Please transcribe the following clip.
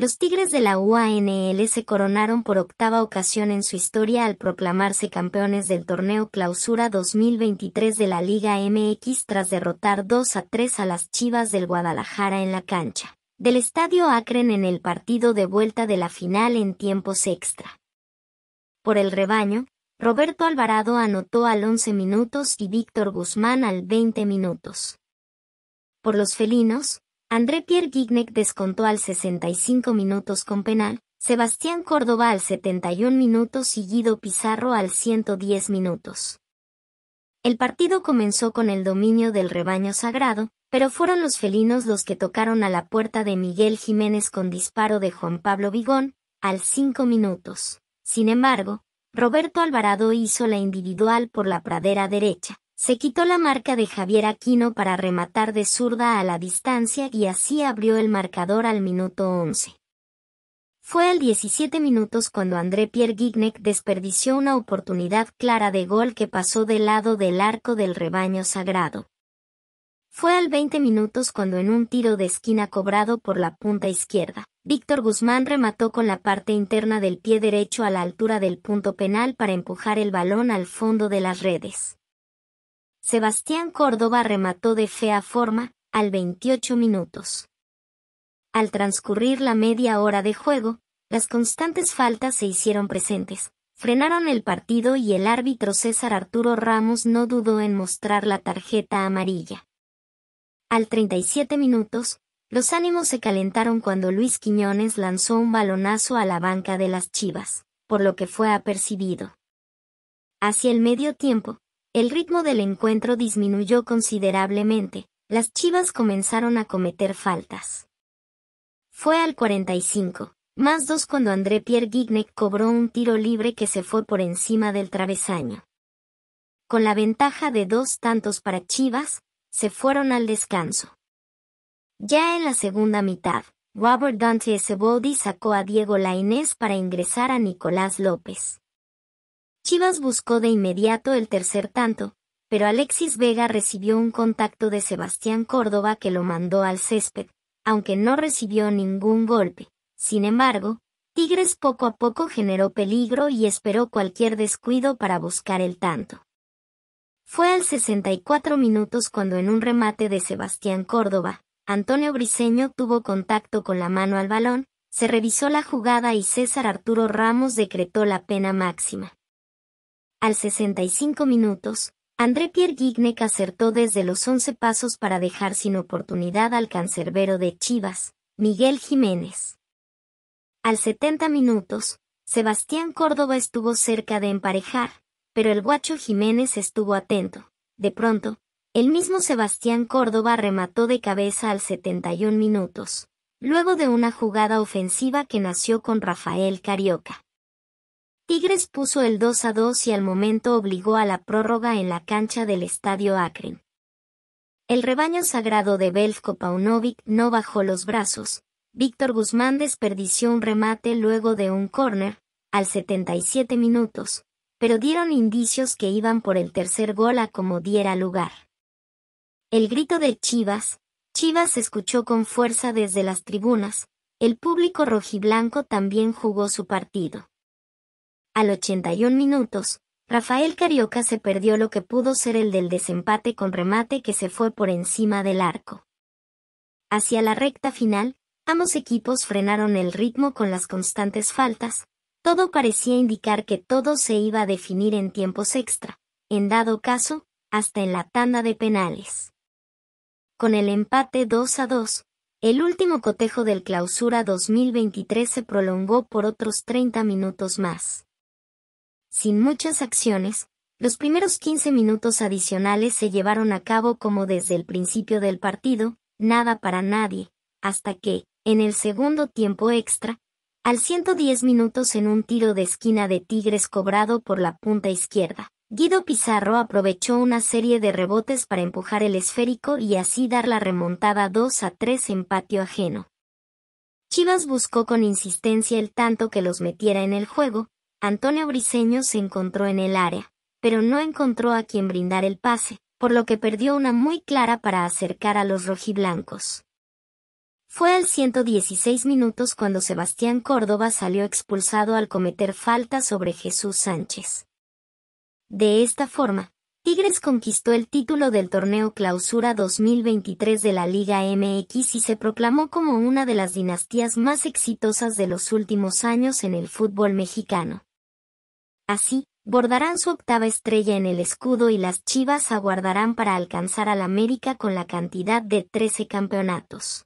Los Tigres de la UANL se coronaron por octava ocasión en su historia al proclamarse campeones del torneo Clausura 2023 de la Liga MX tras derrotar 2 a 3 a las Chivas del Guadalajara en la cancha del Estadio Akron en el partido de vuelta de la final en tiempos extra. Por el rebaño, Roberto Alvarado anotó al 11 minutos y Víctor Guzmán al 20 minutos. Por los felinos, André Pierre Gignac descontó al 65 minutos con penal, Sebastián Córdoba al 71 minutos y Guido Pizarro al 110 minutos. El partido comenzó con el dominio del rebaño sagrado, pero fueron los felinos los que tocaron a la puerta de Miguel Jiménez con disparo de Juan Pablo Vigón, al 5 minutos. Sin embargo, Roberto Alvarado hizo la individual por la pradera derecha, se quitó la marca de Javier Aquino para rematar de zurda a la distancia y así abrió el marcador al minuto 11. Fue al 17 minutos cuando André Pierre Gignac desperdició una oportunidad clara de gol que pasó del lado del arco del rebaño sagrado. Fue al 20 minutos cuando en un tiro de esquina cobrado por la punta izquierda, Víctor Guzmán remató con la parte interna del pie derecho a la altura del punto penal para empujar el balón al fondo de las redes. Sebastián Córdoba remató de fea forma, al 28 minutos. Al transcurrir la media hora de juego, las constantes faltas se hicieron presentes, frenaron el partido y el árbitro César Arturo Ramos no dudó en mostrar la tarjeta amarilla. Al 37 minutos, los ánimos se calentaron cuando Luis Quiñones lanzó un balonazo a la banca de las Chivas, por lo que fue apercibido. Hacia el medio tiempo, el ritmo del encuentro disminuyó considerablemente, las Chivas comenzaron a cometer faltas. Fue al 45, más dos cuando André Pierre Gignac cobró un tiro libre que se fue por encima del travesaño. Con la ventaja de dos tantos para Chivas, se fueron al descanso. Ya en la segunda mitad, Robert Dante Sebodi sacó a Diego Lainez para ingresar a Nicolás López. Chivas buscó de inmediato el tercer tanto, pero Alexis Vega recibió un contacto de Sebastián Córdoba que lo mandó al césped, aunque no recibió ningún golpe. Sin embargo, Tigres poco a poco generó peligro y esperó cualquier descuido para buscar el tanto. Fue al 64 minutos cuando en un remate de Sebastián Córdoba, Antonio Briseño tuvo contacto con la mano al balón, se revisó la jugada y César Arturo Ramos decretó la pena máxima. Al 65 minutos, André Pierre Gignac acertó desde los 11 pasos para dejar sin oportunidad al cancerbero de Chivas, Miguel Jiménez. Al 70 minutos, Sebastián Córdoba estuvo cerca de emparejar, pero el guacho Jiménez estuvo atento. De pronto, el mismo Sebastián Córdoba remató de cabeza al 71 minutos, luego de una jugada ofensiva que nació con Rafael Carioca. Tigres puso el 2 a 2 y al momento obligó a la prórroga en la cancha del Estadio Akron. El rebaño sagrado de Belfko Paunovic no bajó los brazos. Víctor Guzmán desperdició un remate luego de un córner, al 77 minutos, pero dieron indicios que iban por el tercer gol a como diera lugar. El grito de Chivas, Chivas escuchó con fuerza desde las tribunas, el público rojiblanco también jugó su partido. Al 81 minutos, Rafael Carioca se perdió lo que pudo ser el del desempate con remate que se fue por encima del arco. Hacia la recta final, ambos equipos frenaron el ritmo con las constantes faltas, todo parecía indicar que todo se iba a definir en tiempos extra, en dado caso, hasta en la tanda de penales. Con el empate 2 a 2, el último cotejo del clausura 2023 se prolongó por otros 30 minutos más sin muchas acciones, los primeros 15 minutos adicionales se llevaron a cabo como desde el principio del partido, nada para nadie, hasta que, en el segundo tiempo extra, al 110 minutos en un tiro de esquina de Tigres cobrado por la punta izquierda, Guido Pizarro aprovechó una serie de rebotes para empujar el esférico y así dar la remontada 2 a 3 en patio ajeno. Chivas buscó con insistencia el tanto que los metiera en el juego, Antonio Briseño se encontró en el área, pero no encontró a quien brindar el pase, por lo que perdió una muy clara para acercar a los rojiblancos. Fue al 116 minutos cuando Sebastián Córdoba salió expulsado al cometer falta sobre Jesús Sánchez. De esta forma, Tigres conquistó el título del torneo Clausura 2023 de la Liga MX y se proclamó como una de las dinastías más exitosas de los últimos años en el fútbol mexicano. Así, bordarán su octava estrella en el escudo y las Chivas aguardarán para alcanzar al América con la cantidad de 13 campeonatos.